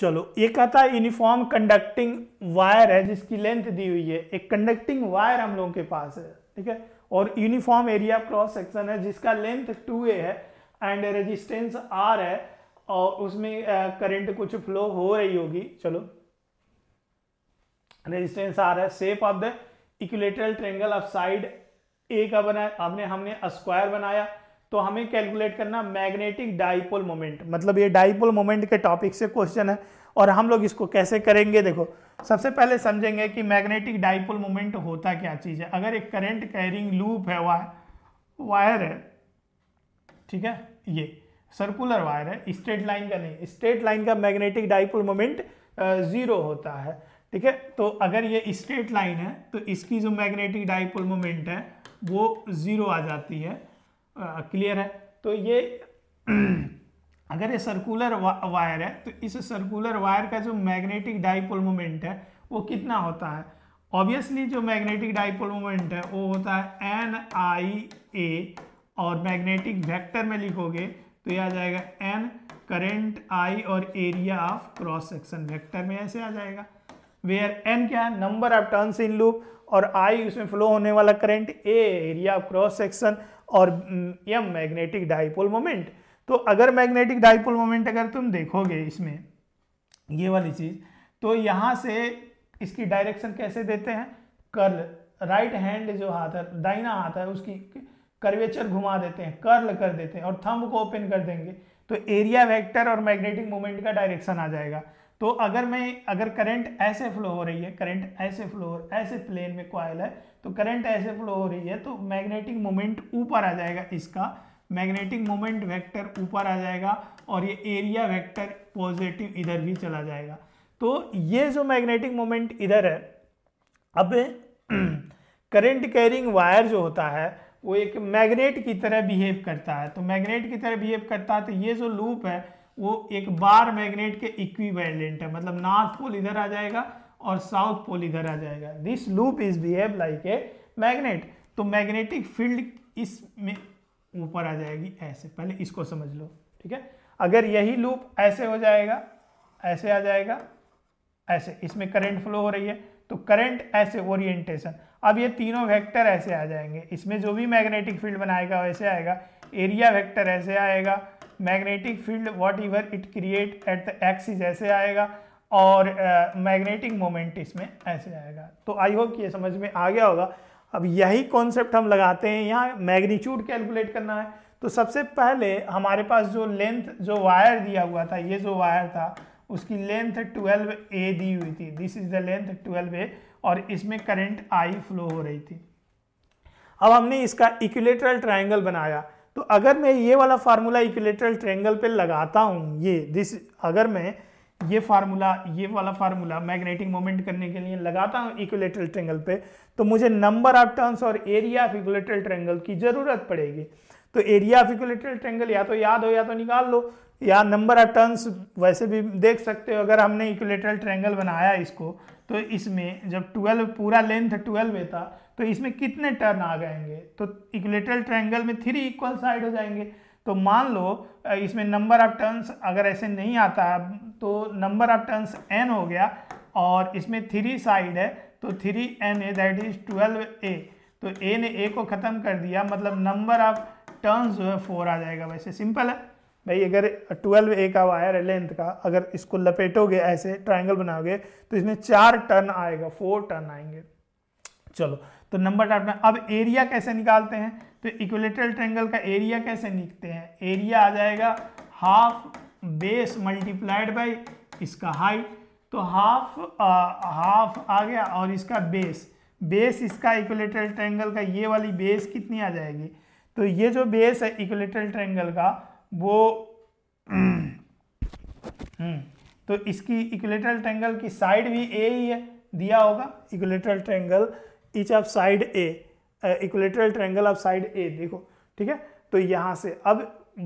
चलो एक आता यूनिफॉर्म कंडक्टिंग वायर है जिसकी लेंथ दी हुई है एक कंडक्टिंग वायर हम लोगों के पास है ठीक है और यूनिफॉर्म एरिया क्रॉस सेक्शन है जिसका लेंथ टू ए है एंड रेजिस्टेंस आर है और उसमें करंट कुछ फ्लो हो रही होगी चलो रेजिस्टेंस आर है shape of the equilateral triangle of side A का बनाया आपने हमने स्क्वायर बनाया तो हमें कैलकुलेट करना मैग्नेटिक डाइपोल मोमेंट मतलब ये डाइपोल मोमेंट के टॉपिक से क्वेश्चन है और हम लोग इसको कैसे करेंगे देखो सबसे पहले समझेंगे कि मैग्नेटिक डाइपोल मोमेंट होता क्या चीज़ है अगर एक करंट कैरिंग लूप है वायर है ठीक है ये सर्कुलर वायर है स्ट्रेट लाइन का नहीं स्ट्रेट लाइन का मैग्नेटिक डाइपोल मोमेंट जीरो होता है ठीक है तो अगर ये स्ट्रेट लाइन है तो इसकी जो मैग्नेटिक डाइपोल मोमेंट है वो जीरो आ जाती है क्लियर है तो ये अगर ये सर्कुलर वा, वायर है तो इस सर्कुलर वायर का जो मैग्नेटिक डाइपोल मोमेंट है वो कितना होता है ऑब्वियसली जो मैग्नेटिक डाइपोल मोमेंट है वो होता है एन आई ए और मैग्नेटिक वेक्टर में लिखोगे तो ये आ जाएगा एन करेंट आई और area of cross section vector में ऐसे आ जाएगा वेयर एन क्या है number of turns in loop और आई उसमें फ्लो होने वाला current A area of cross section और एम मैग्नेटिक डाइपोल मोमेंट तो अगर मैग्नेटिक डाइपोल मोमेंट अगर तुम देखोगे इसमें ये वाली चीज़ तो यहां से इसकी डायरेक्शन कैसे देते हैं कर्ल राइट हैंड जो हाथ है दाइना हाथ है उसकी कर्वेचर घुमा देते हैं कर्ल कर देते हैं और थंब को ओपन कर देंगे तो एरिया वेक्टर और मैग्नेटिक मोमेंट का डायरेक्शन आ जाएगा तो अगर मैं अगर करंट ऐसे फ्लो हो रही है करंट ऐसे फ्लो ऐसे प्लेन में कॉयल है तो करंट ऐसे फ्लो हो रही है तो मैग्नेटिक मोमेंट ऊपर आ जाएगा इसका मैग्नेटिक मोमेंट वेक्टर ऊपर आ जाएगा और ये एरिया वेक्टर पॉजिटिव इधर भी चला जाएगा तो ये जो मैग्नेटिक मोमेंट इधर है अब करंट कैरिंग वायर जो होता है वो एक मैग्नेट की तरह बिहेव करता है तो मैग्नेट की तरह बिहेव करता है तो ये जो लूप है वो एक बार मैग्नेट के इक्विवेलेंट है मतलब नॉर्थ पोल इधर आ जाएगा और साउथ पोल इधर आ जाएगा this loop is behave like a magnet तो मैग्नेटिक फील्ड इसमें ऊपर आ जाएगी ऐसे पहले इसको समझ लो ठीक है अगर यही लूप ऐसे हो जाएगा ऐसे आ जाएगा ऐसे इसमें करंट फ्लो हो रही है तो करंट ऐसे ओरिएंटेशन अब ये तीनों वेक्टर ऐसे आ जाएंगे इसमें जो भी मैग्नेटिक फील्ड बनाएगा वैसे आएगा एरिया वेक्टर ऐसे आएगा magnetic field whatever it create at the axis ऐसे आएगा और मैग्नेटिक uh, मोमेंट इसमें ऐसे आएगा तो आई होप ये समझ में आ गया होगा अब यही कॉन्सेप्ट हम लगाते हैं यहाँ मैग्नीट्यूड कैलकुलेट करना है तो सबसे पहले हमारे पास जो लेंथ जो वायर दिया हुआ था ये जो वायर था उसकी लेंथ 12 ए दी हुई थी this is the length 12 A और इसमें करंट आई फ्लो हो रही थी अब हमने इसका इक्विलेटरल ट्रायंगल बनाया तो अगर मैं ये वाला फार्मूला इक्विलेटरल ट्रेंगल पे लगाता हूँ ये दिस अगर मैं ये फार्मूला ये वाला फार्मूला मैग्नेटिक मोमेंट करने के लिए लगाता हूँ इक्विलेटरल ट्रेंगल पे तो मुझे नंबर ऑफ टर्न्स और एरिया ऑफ इक्विलेटरल ट्रेंगल की ज़रूरत पड़ेगी तो एरिया ऑफ इक्विलेटरल ट्रेंगल या तो याद हो या तो निकाल लो या नंबर ऑफ टर्न्स वैसे भी देख सकते हो अगर हमने इक्विलेटरल ट्रेंगल बनाया इसको तो इसमें जब ट्वेल्व पूरा लेंथ 12 था तो इसमें कितने टर्न आ जाएंगे तो इक्विलेटरल ट्रायंगल में थ्री इक्वल साइड हो जाएंगे तो मान लो इसमें नंबर ऑफ टर्न्स अगर ऐसे नहीं आता तो नंबर ऑफ टर्न्स एन हो गया और इसमें थ्री साइड है तो three N A that is twelve A तो ए ने ए को ख़त्म कर दिया मतलब नंबर ऑफ टर्न्स जो है फोर आ जाएगा वैसे सिंपल है भाई अगर ट्वेल्व ए का वायर है लेंथ का अगर इसको लपेटोगे ऐसे ट्रायंगल बनाओगे तो इसमें चार टर्न आएगा फोर टर्न आएंगे चलो तो नंबर डाट में अब एरिया कैसे निकालते हैं तो इक्विलेटरल ट्रेंगल का एरिया कैसे निकलते हैं एरिया आ जाएगा हाफ बेस मल्टीप्लाइड बाई इसका हाइट तो हाफ हाफ आ गया और इसका बेस बेस इसका इक्विलेटरल ट्रेंगल का ये वाली बेस कितनी आ जाएगी तो ये जो बेस है इक्विलेटरल ट्रेंगल का वो हम्म, तो इसकी इक्विलेटरल ट्रेंगल की साइड भी ए ही है दिया होगा equilateral triangle each of side A equilateral triangle of side A देखो ठीक है तो यहाँ से अब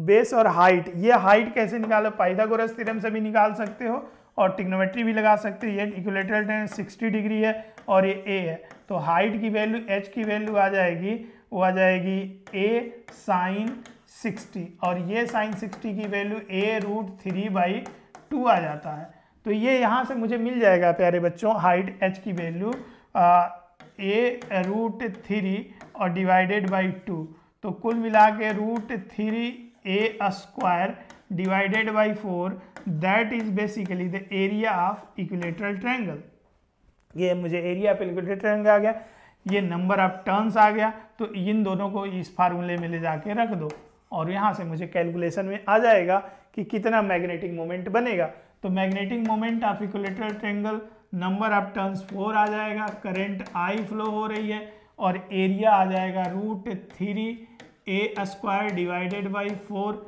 बेस और हाइट ये हाइट कैसे निकालो पाइथागोरस थ्योरम से भी निकाल सकते हो और टिग्नोमेट्री भी लगा सकते हो ये इक्वलेटरल ट्रेन सिक्सटी डिग्री है और ये ए है तो हाइट की वैल्यू एच की वैल्यू आ जाएगी वो आ जाएगी ए साइन सिक्सटी और ये साइन सिक्सटी की value A root three by two आ जाता है तो ये यहाँ से मुझे मिल जाएगा प्यारे बच्चों हाइट एच की वैल्यू ए रूट थ्री और डिवाइडेड बाई टू तो कुल मिला के root three A square divided by four that is basically the area of equilateral triangle ये मुझे एरिया ऑफ इक्विलेटरल ट्रायंगल आ गया ये नंबर ऑफ टर्न्स आ गया तो इन दोनों को इस फार्मूले में ले जाके रख दो और यहाँ से मुझे कैलकुलेशन में आ जाएगा कि कितना मैग्नेटिक मोमेंट बनेगा तो magnetic moment of equilateral triangle number of turns four आ जाएगा करंट आई फ्लो हो रही है और एरिया आ जाएगा root three A square divided by four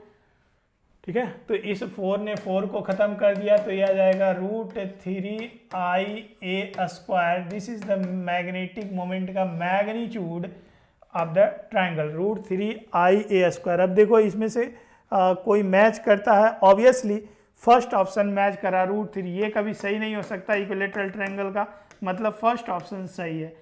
ठीक है तो इस फोर ने फोर को ख़त्म कर दिया तो ये आ जाएगा root three I A square this is the magnetic moment का magnitude of the triangle root three I A square अब देखो इसमें से आ, कोई मैच करता है ऑब्वियसली फर्स्ट ऑप्शन मैच करा रूट थ्री ये कभी सही नहीं हो सकता इक्वलेटरल ट्रैंगल का मतलब फर्स्ट ऑप्शन सही है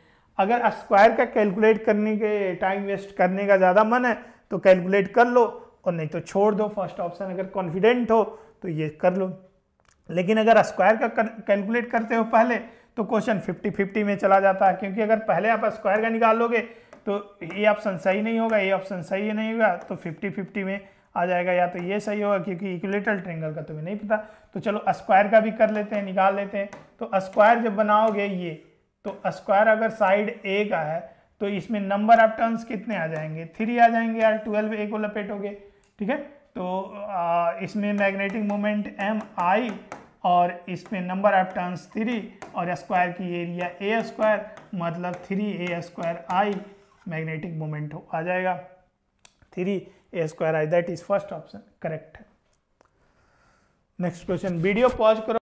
अगर स्क्वायर का कैलकुलेट करने के टाइम वेस्ट करने का ज़्यादा मन है तो कैलकुलेट कर लो और नहीं तो छोड़ दो फर्स्ट ऑप्शन अगर कॉन्फिडेंट हो तो ये कर लो लेकिन अगर स्क्वायर का कैलकुलेट करते हो पहले तो क्वेश्चन 50-50 में चला जाता है क्योंकि अगर पहले आप स्क्वायर का निकालोगे तो ये ऑप्शन सही नहीं होगा ये ऑप्शन सही नहीं होगा तो 50-50 में आ जाएगा या तो ये सही होगा क्योंकि इक्विलेटरल ट्रेंगल का तुम्हें नहीं पता तो चलो स्क्वायर का भी कर लेते हैं निकाल लेते हैं तो स्क्वायर जब बनाओगे ये तो स्क्वायर अगर साइड ए का है तो इसमें नंबर ऑफ टर्न्स कितने आ जाएंगे थ्री आ जाएंगे यार ट्वेल्व ए को लपेटोगे ठीक है तो आ, इसमें मैग्नेटिक मोमेंट एम आई और इसमें नंबर ऑफ टर्न्स थ्री और स्क्वायर की एरिया ए स्क्वायर मतलब three A square I magnetic moment आ जाएगा three A square I that is first option correct है नेक्स्ट क्वेश्चन वीडियो पॉज करो